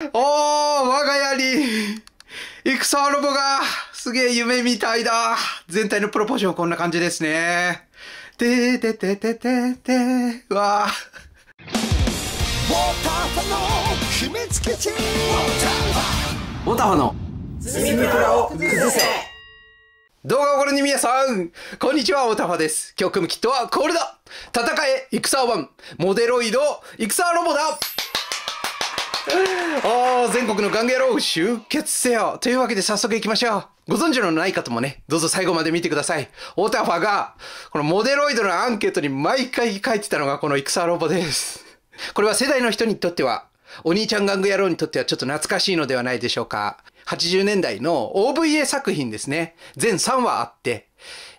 おー、我が家に、戦はロボが、すげえ夢みたいだ。全体のプロポーションこんな感じですね。ててててててー、わー。ウォーターファの秘密基地ウォーターファウォープラを崩せ動画をご覧の皆さん、こんにちは、オタファです。今日組むキットはこれだ戦え、戦を版、モデロイド、戦はロボだ全国のガンゲロ集結せよというわけで早速行きましょうご存知のない方もね、どうぞ最後まで見てください。オタファが、このモデロイドのアンケートに毎回書いてたのがこの戦ロボです。これは世代の人にとっては、お兄ちゃんガング野郎にとってはちょっと懐かしいのではないでしょうか。80年代の OVA 作品ですね。全3話あって、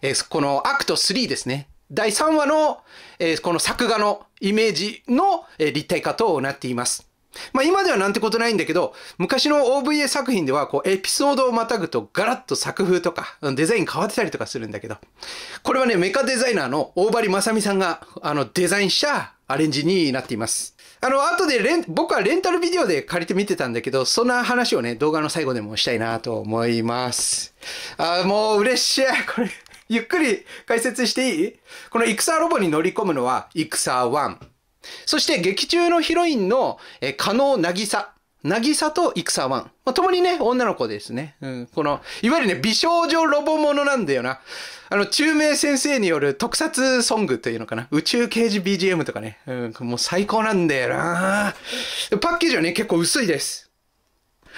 えー、このアクト3ですね。第3話の、えー、この作画のイメージの、え立体化となっています。まあ今ではなんてことないんだけど、昔の OVA 作品ではこうエピソードをまたぐとガラッと作風とかデザイン変わってたりとかするんだけど、これはね、メカデザイナーの大張正美さんがあのデザインしたアレンジになっています。あの、後でレン、僕はレンタルビデオで借りて見てたんだけど、そんな話をね、動画の最後でもしたいなと思います。あ、もう嬉しい。これ、ゆっくり解説していいこのイクサーロボに乗り込むのは、イクサー1。そして劇中のヒロインの、えー、加納渚。渚と戦ワン。まあ、共にね、女の子ですね。うん。この、いわゆるね、美少女ロボものなんだよな。あの、中名先生による特撮ソングというのかな。宇宙刑事 BGM とかね。うん、もう最高なんだよな。パッケージはね、結構薄いです。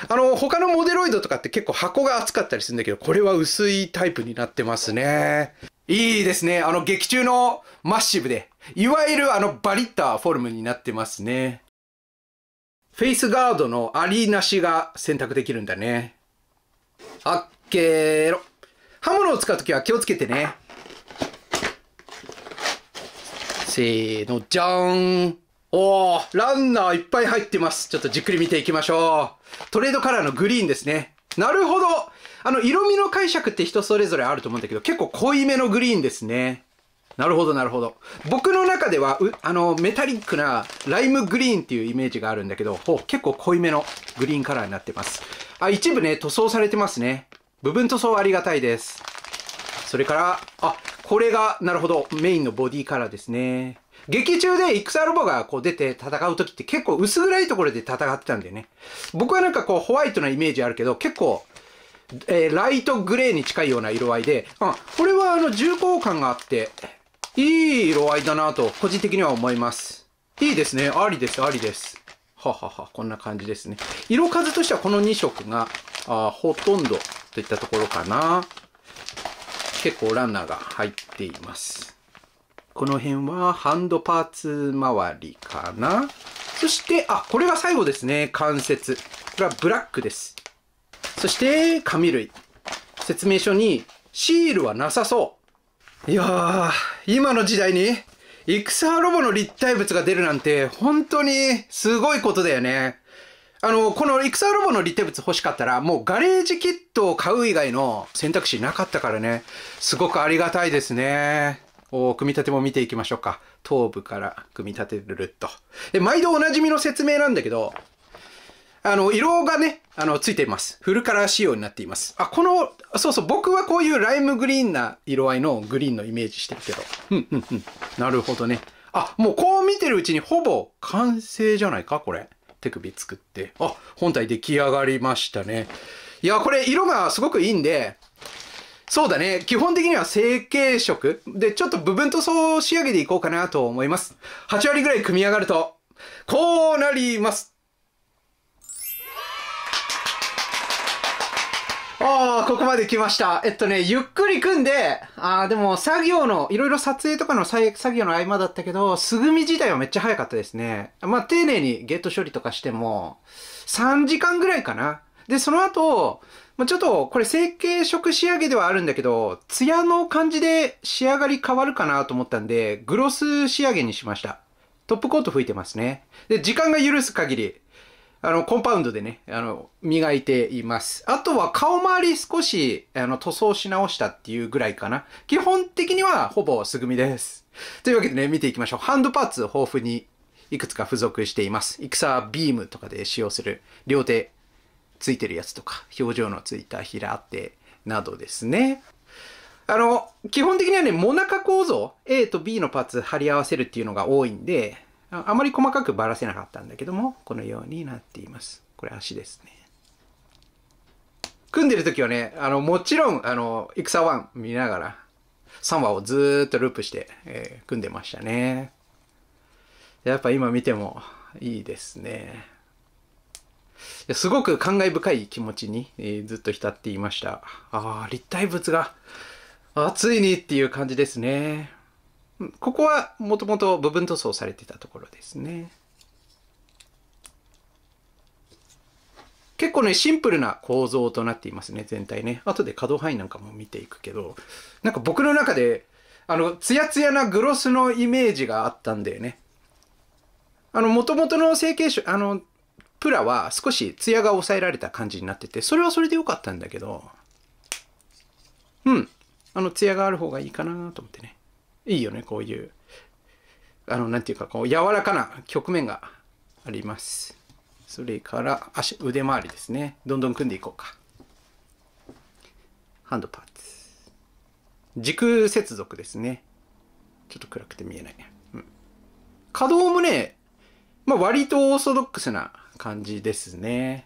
あの、他のモデロイドとかって結構箱が厚かったりするんだけど、これは薄いタイプになってますね。いいですね。あの、劇中のマッシブで、いわゆるあのバリッターフォルムになってますね。フェイスガードのありなしが選択できるんだね。あっけろ。刃物を使うときは気をつけてね。せーの、じゃーん。おー、ランナーいっぱい入ってます。ちょっとじっくり見ていきましょう。トレードカラーのグリーンですね。なるほどあの、色味の解釈って人それぞれあると思うんだけど、結構濃いめのグリーンですね。なるほどなるほど僕の中ではうあのメタリックなライムグリーンっていうイメージがあるんだけど結構濃いめのグリーンカラーになってますあ一部ね塗装されてますね部分塗装ありがたいですそれからあこれがなるほどメインのボディカラーですね劇中で戦ロボがこう出て戦う時って結構薄暗いところで戦ってたんだよね僕はなんかこうホワイトなイメージあるけど結構えー、ライトグレーに近いような色合いで、うん、これはあの重厚感があって、いい色合いだなと、個人的には思います。いいですね。ありです、ありです。ははは、こんな感じですね。色数としてはこの2色が、あほとんどといったところかな。結構ランナーが入っています。この辺はハンドパーツ周りかな。そして、あ、これが最後ですね。関節。これはブラックです。そして、紙類。説明書にシールはなさそう。いやー、今の時代に、戦ロボの立体物が出るなんて、本当にすごいことだよね。あの、この戦ロボの立体物欲しかったら、もうガレージキットを買う以外の選択肢なかったからね、すごくありがたいですね。お組み立ても見ていきましょうか。頭部から組み立てるルと。で、毎度おなじみの説明なんだけど、あの、色がね、あの、ついています。フルカラー仕様になっています。あ、この、そうそう、僕はこういうライムグリーンな色合いのグリーンのイメージしてるけど。うんうんうん。なるほどね。あ、もうこう見てるうちにほぼ完成じゃないかこれ。手首作って。あ、本体出来上がりましたね。いや、これ色がすごくいいんで、そうだね。基本的には成型色。で、ちょっと部分塗装を仕上げていこうかなと思います。8割ぐらい組み上がると、こうなります。おー、ここまで来ました。えっとね、ゆっくり組んで、あー、でも作業の、いろいろ撮影とかの作業の合間だったけど、素組み自体はめっちゃ早かったですね。まあ、丁寧にゲート処理とかしても、3時間ぐらいかな。で、その後、まあ、ちょっと、これ成形色仕上げではあるんだけど、ツヤの感じで仕上がり変わるかなと思ったんで、グロス仕上げにしました。トップコート吹いてますね。で、時間が許す限り、あの、コンパウンドでね、あの、磨いています。あとは顔周り少し、あの、塗装し直したっていうぐらいかな。基本的にはほぼ素組みです。というわけでね、見ていきましょう。ハンドパーツ豊富にいくつか付属しています。戦ビームとかで使用する両手ついてるやつとか、表情のついた平手などですね。あの、基本的にはね、モナカ構造、A と B のパーツ貼り合わせるっていうのが多いんで、あまり細かくばらせなかったんだけども、このようになっています。これ足ですね。組んでる時はね、あの、もちろん、あの、戦1見ながら、3話をずっとループして、えー、組んでましたね。やっぱ今見てもいいですね。すごく感慨深い気持ちに、えー、ずっと浸っていました。ああ、立体物が、ついにっていう感じですね。ここはもともと部分塗装されてたところですね。結構ね、シンプルな構造となっていますね、全体ね。後で可動範囲なんかも見ていくけど、なんか僕の中で、あの、ツヤツヤなグロスのイメージがあったんだよね。あの、元々の成形書、あの、プラは少しツヤが抑えられた感じになってて、それはそれで良かったんだけど、うん。あの、ツヤがある方がいいかなと思ってね。いいよねこういうあの何て言うかこう柔らかな局面がありますそれから足腕周りですねどんどん組んでいこうかハンドパーツ軸接続ですねちょっと暗くて見えないうん、可動もね、まあ、割とオーソドックスな感じですね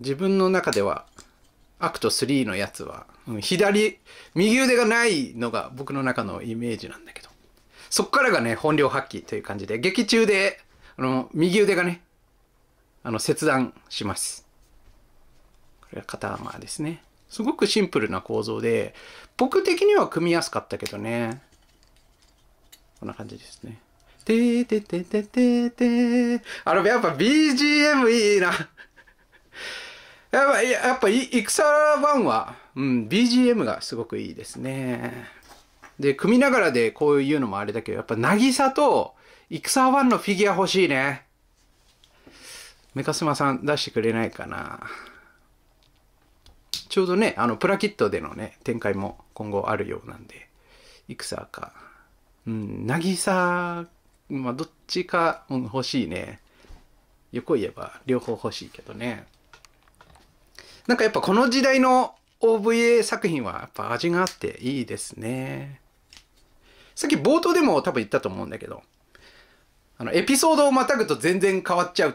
自分の中ではアクト3のやつは、うん、左、右腕がないのが僕の中のイメージなんだけど、そっからがね、本領発揮という感じで、劇中で、あの、右腕がね、あの、切断します。これは肩アーマーですね。すごくシンプルな構造で、僕的には組みやすかったけどね。こんな感じですね。てーてててててー。あの、やっぱ BGM いいなやっぱ、やっぱ戦は、うん、BGM がすごくいいですね。で、組みながらでこういうのもあれだけど、やっぱ、渚と、戦1のフィギュア欲しいね。メカスマさん出してくれないかな。ちょうどね、あの、プラキットでのね、展開も今後あるようなんで、戦か。うん、渚、まあ、どっちか、うん、欲しいね。よく言えば、両方欲しいけどね。なんかやっぱこの時代の OVA 作品はやっぱ味があっていいですね。さっき冒頭でも多分言ったと思うんだけど、あの、エピソードをまたぐと全然変わっちゃうっ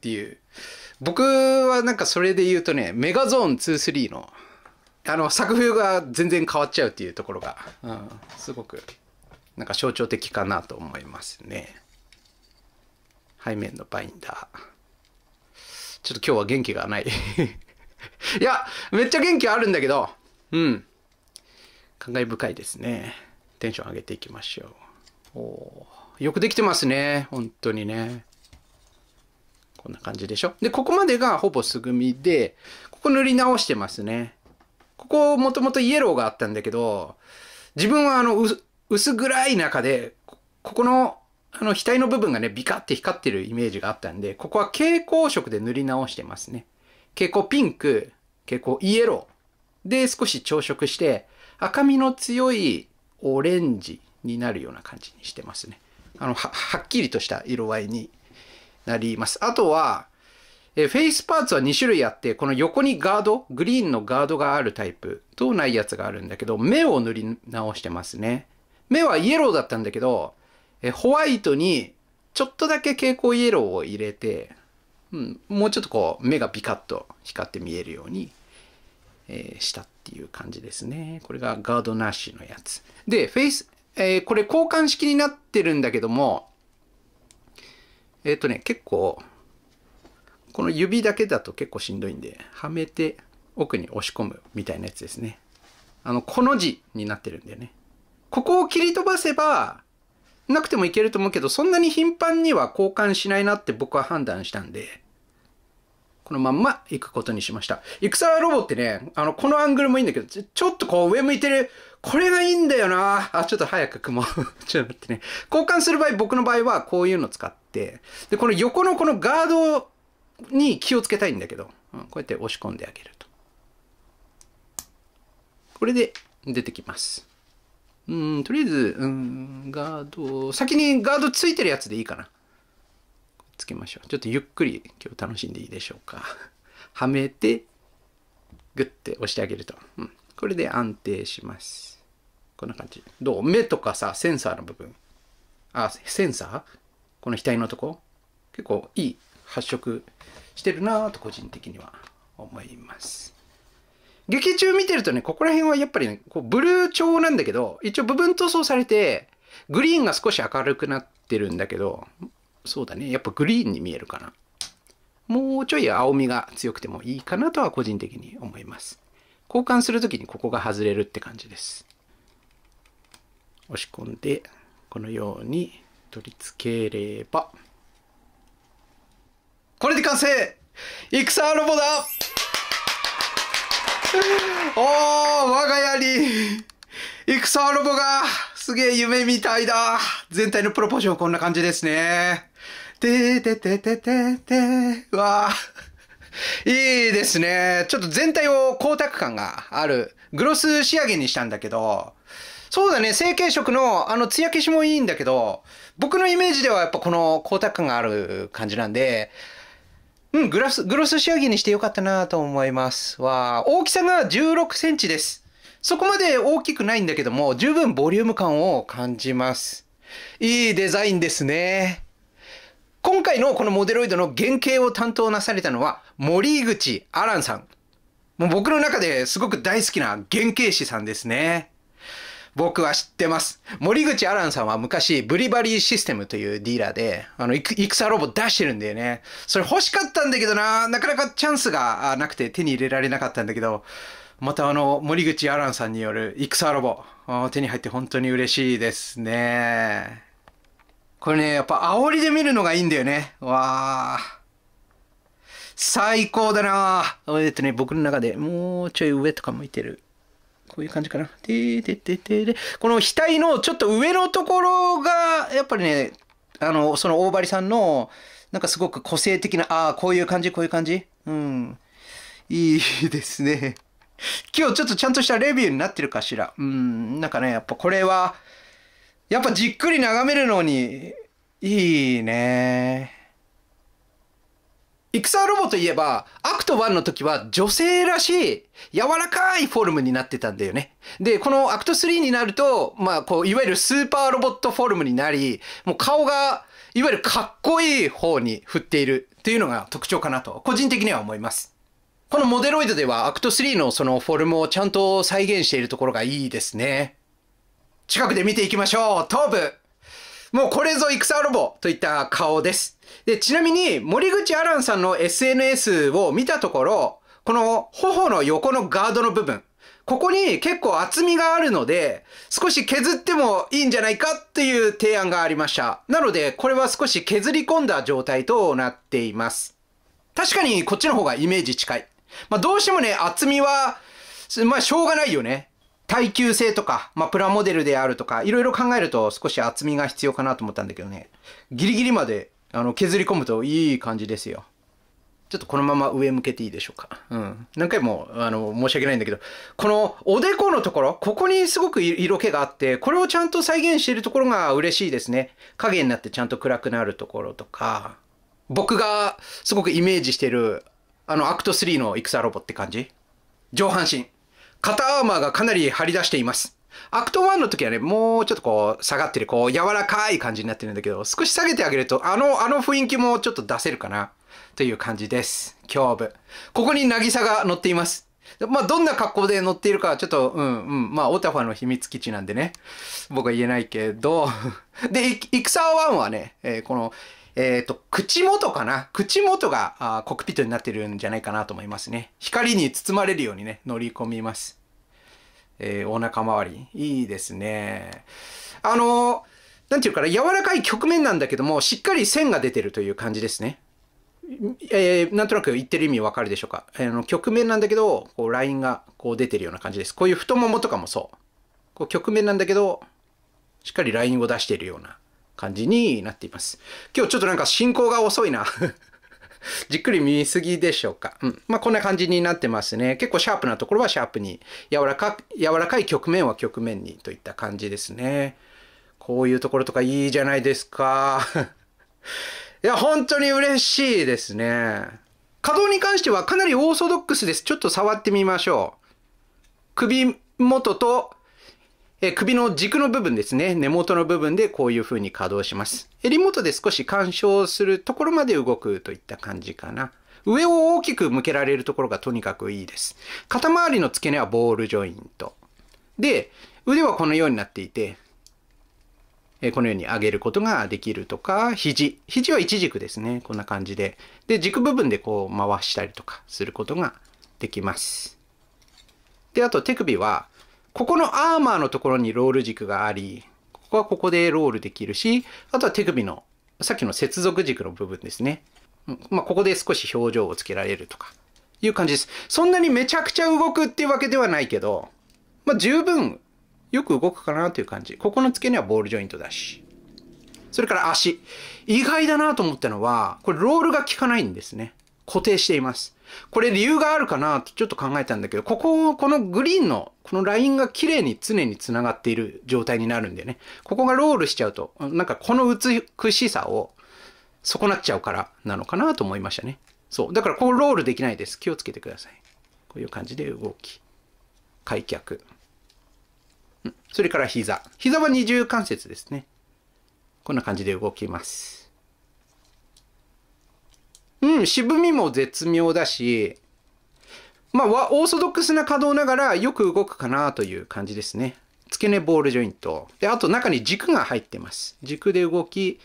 ていう。僕はなんかそれで言うとね、メガゾーン2、3の、あの、作風が全然変わっちゃうっていうところが、うん、すごく、なんか象徴的かなと思いますね。背面のバインダー。ちょっと今日は元気がないいや、めっちゃ元気あるんだけど、うん。感慨深いですね。テンション上げていきましょう。およくできてますね。本当にね。こんな感じでしょ。で、ここまでがほぼ素組みで、ここ塗り直してますね。ここもともとイエローがあったんだけど、自分はあの薄暗い中で、ここのあの額の部分がね、ビカって光ってるイメージがあったんで、ここは蛍光色で塗り直してますね。蛍光ピンク、結構イエローで少し朝食して赤みの強いオレンジになるような感じにしてますね。あのははっきりとした色合いになります。あとは、えフェイスパーツは2種類あって、この横にガード、グリーンのガードがあるタイプとないやつがあるんだけど、目を塗り直してますね。目はイエローだったんだけど、えホワイトにちょっとだけ蛍光イエローを入れて、うん、もうちょっとこう目がピカッと光って見えるように、えー、したっていう感じですね。これがガードナッシュのやつ。で、フェイス、えー、これ交換式になってるんだけども、えっ、ー、とね、結構、この指だけだと結構しんどいんで、はめて奥に押し込むみたいなやつですね。あの、この字になってるんだよね。ここを切り飛ばせば、なくてもいけると思うけど、そんなに頻繁には交換しないなって僕は判断したんで、このまんま行くことにしました。戦ロボってね、あの、このアングルもいいんだけど、ちょっとこう上向いてる、これがいいんだよなあ、ちょっと早く雲。ちょっと待ってね。交換する場合、僕の場合はこういうの使って、で、この横のこのガードに気をつけたいんだけど、うん、こうやって押し込んであげると。これで出てきます。うん、とりあえず、うん、ガード、先にガードついてるやつでいいかな。つけましょう。ちょっとゆっくり今日楽しんでいいでしょうか。はめて、グッて押してあげると。うん。これで安定します。こんな感じ。どう目とかさ、センサーの部分。あ、センサーこの額のとこ結構いい発色してるなぁと個人的には思います。劇中見てるとね、ここら辺はやっぱりね、こうブルー調なんだけど、一応部分塗装されて、グリーンが少し明るくなってるんだけど、そうだね、やっぱグリーンに見えるかな。もうちょい青みが強くてもいいかなとは個人的に思います。交換するときにここが外れるって感じです。押し込んで、このように取り付ければ。これで完成戦ロボだおー、我が槍戦はロボがすげえ夢みたいだ全体のプロポーションこんな感じですね。ててててててうわー。いいですね。ちょっと全体を光沢感がある。グロス仕上げにしたんだけど、そうだね、成型色のあの艶消しもいいんだけど、僕のイメージではやっぱこの光沢感がある感じなんで、うん、グラス、グロス仕上げにしてよかったなと思います。わ大きさが16センチです。そこまで大きくないんだけども、十分ボリューム感を感じます。いいデザインですね。今回のこのモデロイドの原型を担当なされたのは、森口アランさん。もう僕の中ですごく大好きな原型師さんですね。僕は知ってます。森口アランさんは昔、ブリバリーシステムというディーラーで、あの、戦ロボ出してるんだよね。それ欲しかったんだけどな、なかなかチャンスがなくて手に入れられなかったんだけど、またあの、森口アランさんによる戦ロボ、手に入って本当に嬉しいですね。これね、やっぱ煽りで見るのがいいんだよね。わあ。最高だなえっとね、僕の中でもうちょい上とか向いてる。こういう感じかな。で、で、で、で、で、この額のちょっと上のところが、やっぱりね、あの、その大張さんの、なんかすごく個性的な、ああ、こういう感じ、こういう感じ。うん。いいですね。今日ちょっとちゃんとしたレビューになってるかしら。うん、なんかね、やっぱこれは、やっぱじっくり眺めるのに、いいね。戦ロボといえば、アクト1の時は女性らしい柔らかいフォルムになってたんだよね。で、このアクト3になると、まあ、こう、いわゆるスーパーロボットフォルムになり、もう顔が、いわゆるかっこいい方に振っているっていうのが特徴かなと、個人的には思います。このモデロイドではアクト3のそのフォルムをちゃんと再現しているところがいいですね。近くで見ていきましょう。頭部もうこれぞ戦ロボといった顔です。で、ちなみに、森口アランさんの SNS を見たところ、この頬の横のガードの部分、ここに結構厚みがあるので、少し削ってもいいんじゃないかっていう提案がありました。なので、これは少し削り込んだ状態となっています。確かにこっちの方がイメージ近い。まあ、どうしてもね、厚みは、まあ、しょうがないよね。耐久性とか、まあ、プラモデルであるとか、いろいろ考えると少し厚みが必要かなと思ったんだけどね。ギリギリまであの、削り込むといい感じですよ。ちょっとこのまま上向けていいでしょうか。うん。何回も、あの、申し訳ないんだけど、このおでこのところ、ここにすごく色気があって、これをちゃんと再現しているところが嬉しいですね。影になってちゃんと暗くなるところとか、僕がすごくイメージしてる、あの、アクト3の戦ロボって感じ上半身。肩アーマーがかなり張り出しています。アクト1の時はね、もうちょっとこう、下がってる、こう、柔らかい感じになってるんだけど、少し下げてあげると、あの、あの雰囲気もちょっと出せるかな、という感じです。胸部。ここに渚が乗っています。まあ、どんな格好で乗っているか、ちょっと、うんうん、まあ、オタファの秘密基地なんでね、僕は言えないけど、で、イクサー1はね、えー、この、えっ、ー、と、口元かな口元があコックピットになってるんじゃないかなと思いますね。光に包まれるようにね、乗り込みます。えー、お腹周り。いいですね。あの、なんていうかな、柔らかい局面なんだけども、しっかり線が出てるという感じですね。えー、なんとなく言ってる意味わかるでしょうか。えー、の局面なんだけど、こう、ラインがこう出てるような感じです。こういう太ももとかもそう。こう、局面なんだけど、しっかりラインを出しているような感じになっています。今日ちょっとなんか進行が遅いなじっくり見すぎでしょうか。うん。まあ、こんな感じになってますね。結構シャープなところはシャープに、柔らか、柔らかい局面は局面にといった感じですね。こういうところとかいいじゃないですか。いや、本当に嬉しいですね。稼働に関してはかなりオーソドックスです。ちょっと触ってみましょう。首元とえー、首の軸の部分ですね、根元の部分でこういう風に稼働します。襟元で少し干渉するところまで動くといった感じかな。上を大きく向けられるところがとにかくいいです。肩周りの付け根はボールジョイント。で、腕はこのようになっていて、このように上げることができるとか、肘。肘は一軸ですね。こんな感じで。で、軸部分でこう回したりとかすることができます。で、あと手首は、ここのアーマーのところにロール軸があり、ここはここでロールできるし、あとは手首の、さっきの接続軸の部分ですね。まあ、ここで少し表情をつけられるとか、いう感じです。そんなにめちゃくちゃ動くっていうわけではないけど、まあ、十分よく動くかなという感じ。ここの付け根はボールジョイントだし。それから足。意外だなと思ったのは、これロールが効かないんですね。固定しています。これ理由があるかなとちょっと考えたんだけど、ここ、を、このグリーンの、このラインが綺麗に常に繋がっている状態になるんでね。ここがロールしちゃうと、なんかこの美しさを損なっちゃうからなのかなと思いましたね。そう。だからこうロールできないです。気をつけてください。こういう感じで動き。開脚。それから膝。膝は二重関節ですね。こんな感じで動きます。うん、渋みも絶妙だし、まあ、オーソドックスな稼働ながらよく動くかなという感じですね。付け根ボールジョイント。で、あと中に軸が入ってます。軸で動き、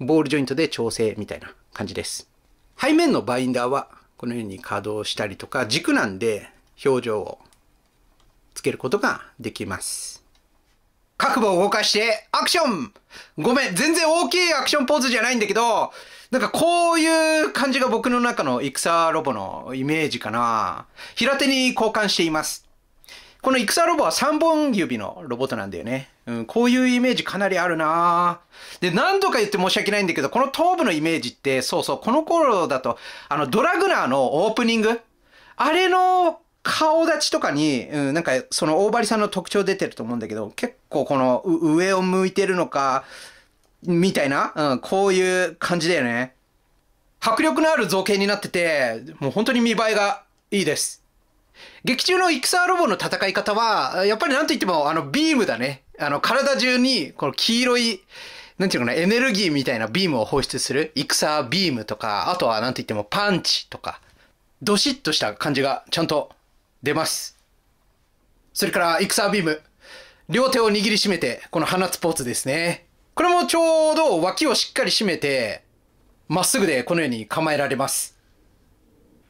ボールジョイントで調整みたいな感じです。背面のバインダーはこのように稼働したりとか、軸なんで表情をつけることができます。覚悟を動かして、アクションごめん、全然大きいアクションポーズじゃないんだけど、なんかこういう感じが僕の中の戦ロボのイメージかな。平手に交換しています。この戦ロボは3本指のロボットなんだよね。うん、こういうイメージかなりあるなで、何度か言って申し訳ないんだけど、この頭部のイメージって、そうそう、この頃だと、あの、ドラグナーのオープニングあれの顔立ちとかに、うん、なんかその大張さんの特徴出てると思うんだけど、結構この上を向いてるのか、みたいな、うん、こういう感じだよね。迫力のある造形になってて、もう本当に見栄えがいいです。劇中の戦ロボの戦い方は、やっぱりなんといっても、あの、ビームだね。あの、体中に、この黄色い、なんていうのかな、エネルギーみたいなビームを放出する、戦ビームとか、あとはなんといってもパンチとか、どしっとした感じがちゃんと出ます。それから、イクサービーム。両手を握りしめて、この放つポーツですね。これもちょうど脇をしっかり締めて、まっすぐでこのように構えられます。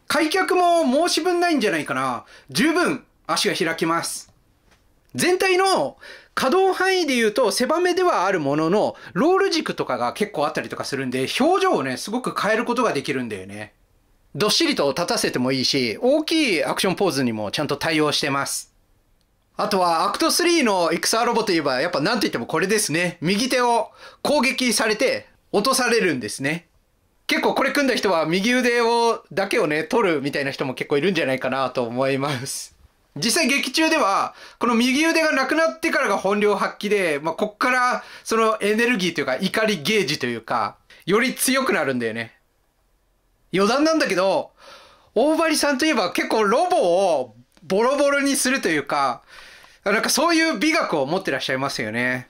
開脚も申し分ないんじゃないかな。十分足が開きます。全体の可動範囲で言うと狭めではあるものの、ロール軸とかが結構あったりとかするんで、表情をね、すごく変えることができるんだよね。どっしりと立たせてもいいし、大きいアクションポーズにもちゃんと対応してます。あとは、アクト3の XR ロボといえば、やっぱなんといってもこれですね。右手を攻撃されて落とされるんですね。結構これ組んだ人は右腕を、だけをね、取るみたいな人も結構いるんじゃないかなと思います。実際劇中では、この右腕がなくなってからが本領発揮で、まあ、こっからそのエネルギーというか怒りゲージというか、より強くなるんだよね。余談なんだけど、大張さんといえば結構ロボをボロボロにするというか、なんかそういう美学を持ってらっしゃいますよね。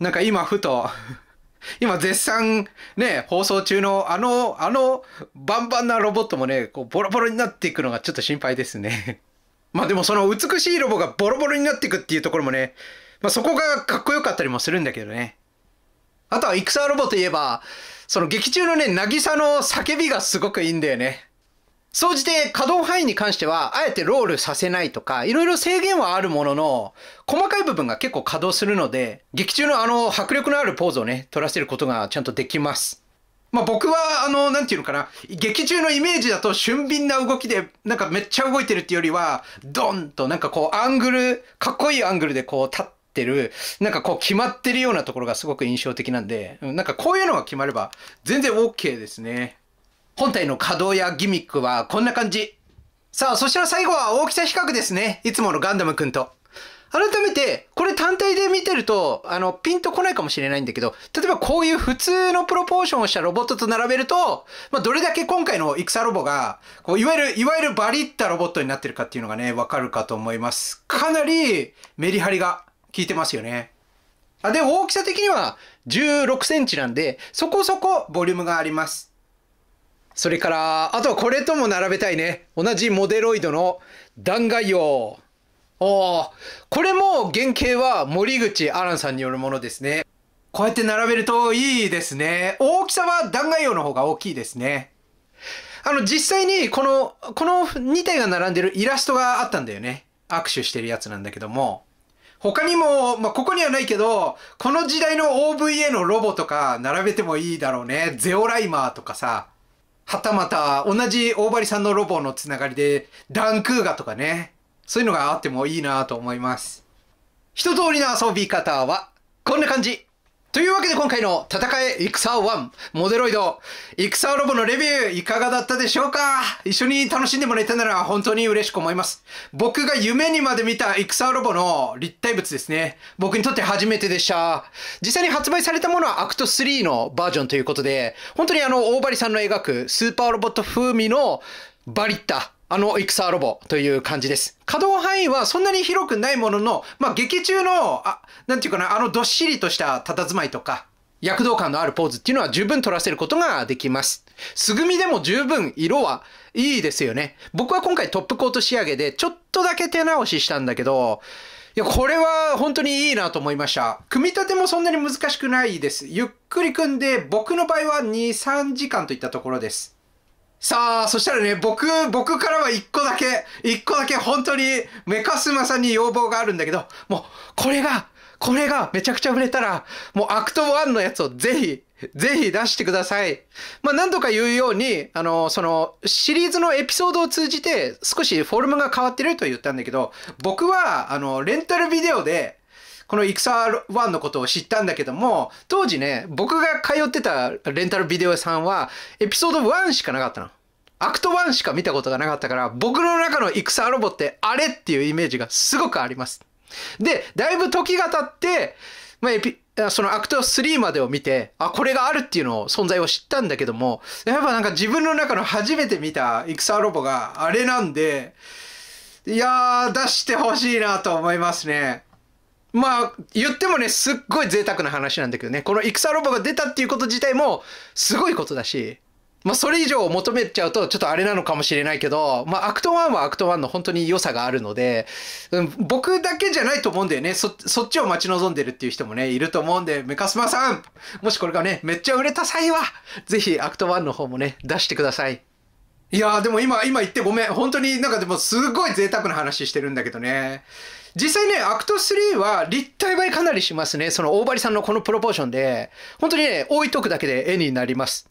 なんか今ふと 今絶賛ね、放送中のあの、あのバンバンなロボットもね、こうボロボロになっていくのがちょっと心配ですね まあでもその美しいロボがボロボロになっていくっていうところもね、まあそこがかっこよかったりもするんだけどね。あとは戦ロボといえば、その劇中のね、渚の叫びがすごくいいんだよね。総じて可動範囲に関しては、あえてロールさせないとか、いろいろ制限はあるものの、細かい部分が結構稼働するので、劇中のあの迫力のあるポーズをね、取らせることがちゃんとできます。まあ、僕は、あの、なんていうのかな、劇中のイメージだと俊敏な動きで、なんかめっちゃ動いてるっていうよりは、ドンとなんかこうアングル、かっこいいアングルでこう立って、ってる、なんかこう決まってるようなところがすごく印象的なんで、なんかこういうのが決まれば全然 OK ですね。本体の稼働やギミックはこんな感じ。さあ、そしたら最後は大きさ比較ですね。いつものガンダムくんと。改めて、これ単体で見てると、あの、ピンとこないかもしれないんだけど、例えばこういう普通のプロポーションをしたロボットと並べると、まあ、どれだけ今回の戦ロボが、こう、いわゆる、いわゆるバリったロボットになってるかっていうのがね、わかるかと思います。かなりメリハリが聞いてますよね。あで大きさ的には16センチなんで、そこそこボリュームがあります。それから、あとはこれとも並べたいね。同じモデロイドの弾劾用。おこれも原型は森口アランさんによるものですね。こうやって並べるといいですね。大きさは弾劾用の方が大きいですね。あの、実際にこの、この2体が並んでるイラストがあったんだよね。握手してるやつなんだけども。他にも、まあ、ここにはないけど、この時代の OVA のロボとか並べてもいいだろうね。ゼオライマーとかさ。はたまた、同じ大張さんのロボのつながりで、ダンクーガとかね。そういうのがあってもいいなと思います。一通りの遊び方は、こんな感じ。というわけで今回の戦え戦1モデロイド戦ロボのレビューいかがだったでしょうか一緒に楽しんでもらえたなら本当に嬉しく思います。僕が夢にまで見た戦ロボの立体物ですね。僕にとって初めてでした。実際に発売されたものはアクト3のバージョンということで、本当にあの大張さんの描くスーパーロボット風味のバリッタあの戦ロボという感じです。可動範囲はそんなに広くないものの、まあ、劇中の、あ、なんていうかな、あのどっしりとした佇まいとか、躍動感のあるポーズっていうのは十分取らせることができます。素組みでも十分色はいいですよね。僕は今回トップコート仕上げでちょっとだけ手直ししたんだけど、いや、これは本当にいいなと思いました。組み立てもそんなに難しくないです。ゆっくり組んで、僕の場合は2、3時間といったところです。さあ、そしたらね、僕、僕からは一個だけ、一個だけ本当にメカスマさんに要望があるんだけど、もう、これが、これがめちゃくちゃ売れたら、もうアクト1のやつをぜひ、ぜひ出してください。まあ、何度か言うように、あの、その、シリーズのエピソードを通じて、少しフォルムが変わってると言ったんだけど、僕は、あの、レンタルビデオで、この戦1のことを知ったんだけども、当時ね、僕が通ってたレンタルビデオ屋さんは、エピソード1しかなかったの。アクト1しか見たことがなかったから、僕の中の戦ロボってあれっていうイメージがすごくあります。で、だいぶ時が経って、まあ、エピ、そのアクト3までを見て、あ、これがあるっていうのを、存在を知ったんだけども、やっぱなんか自分の中の初めて見た戦ロボがあれなんで、いやー、出してほしいなと思いますね。まあ、言ってもね、すっごい贅沢な話なんだけどね、この戦ロボが出たっていうこと自体も、すごいことだし、まあ、それ以上を求めちゃうと、ちょっとあれなのかもしれないけど、まあ、アクト1はアクト1の本当に良さがあるので、うん、僕だけじゃないと思うんだよね。そ、そっちを待ち望んでるっていう人もね、いると思うんで、メカスマさんもしこれがね、めっちゃ売れた際は、ぜひアクト1の方もね、出してください。いやーでも今、今言ってごめん。本当になんかでもすごい贅沢な話してるんだけどね。実際ね、アクト3は立体映えかなりしますね。その大張さんのこのプロポーションで、本当にね、置いとくだけで絵になります。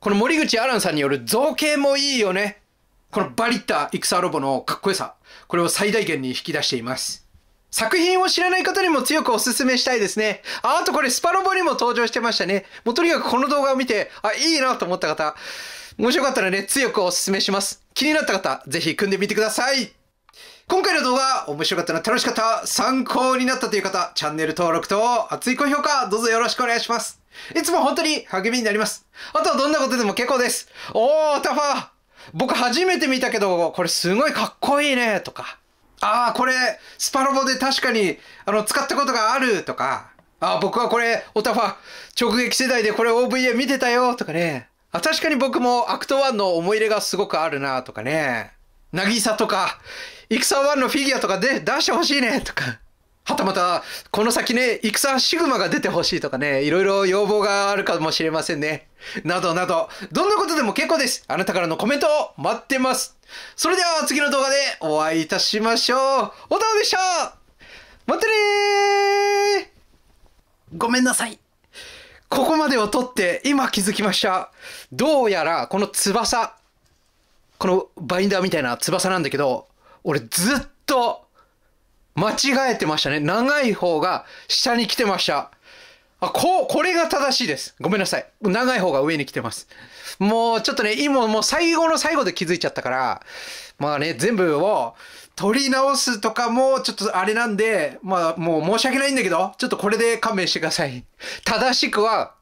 この森口アランさんによる造形もいいよね。このバリッタ戦ロボのかっこよさ、これを最大限に引き出しています。作品を知らない方にも強くお勧めしたいですね。あ、あとこれスパロボにも登場してましたね。もうとにかくこの動画を見て、あ、いいなと思った方、もしよかったらね、強くお勧めします。気になった方、ぜひ組んでみてください。今回の動画、面白かったな、楽しかった、参考になったという方、チャンネル登録と熱い高評価、どうぞよろしくお願いします。いつも本当に励みになります。あとはどんなことでも結構です。おー、タファー僕初めて見たけど、これすごいかっこいいね、とか。あー、これ、スパロボで確かに、あの、使ったことがある、とか。あー、僕はこれ、オタファ、直撃世代でこれ OVA 見てたよ、とかね。あ、確かに僕もアクト1の思い入れがすごくあるな、とかね。渚とか、戦1のフィギュアとかで出してほしいねとか、はたまた、この先ね、戦シグマが出てほしいとかね、いろいろ要望があるかもしれませんね。などなど、どんなことでも結構です。あなたからのコメントを待ってます。それでは次の動画でお会いいたしましょう。おたおでしたまたねーごめんなさい。ここまでを撮って今気づきました。どうやらこの翼、このバインダーみたいな翼なんだけど、俺ずっと間違えてましたね。長い方が下に来てました。あ、こう、これが正しいです。ごめんなさい。長い方が上に来てます。もうちょっとね、今もう最後の最後で気づいちゃったから、まあね、全部を取り直すとかもちょっとあれなんで、まあもう申し訳ないんだけど、ちょっとこれで勘弁してください。正しくは、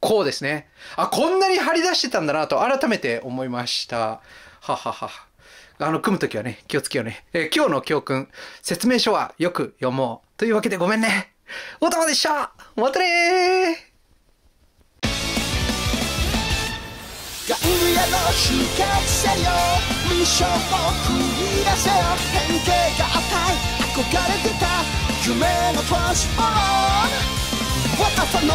こうですね。あ、こんなに張り出してたんだなと改めて思いました。ははは。あの、組むときはね、気をつけようね。えー、今日の教訓、説明書はよく読もう。というわけでごめんね。おたまでしたまたねせよミッションを繰り出せよ変形が憧れてた夢のトランスフォームの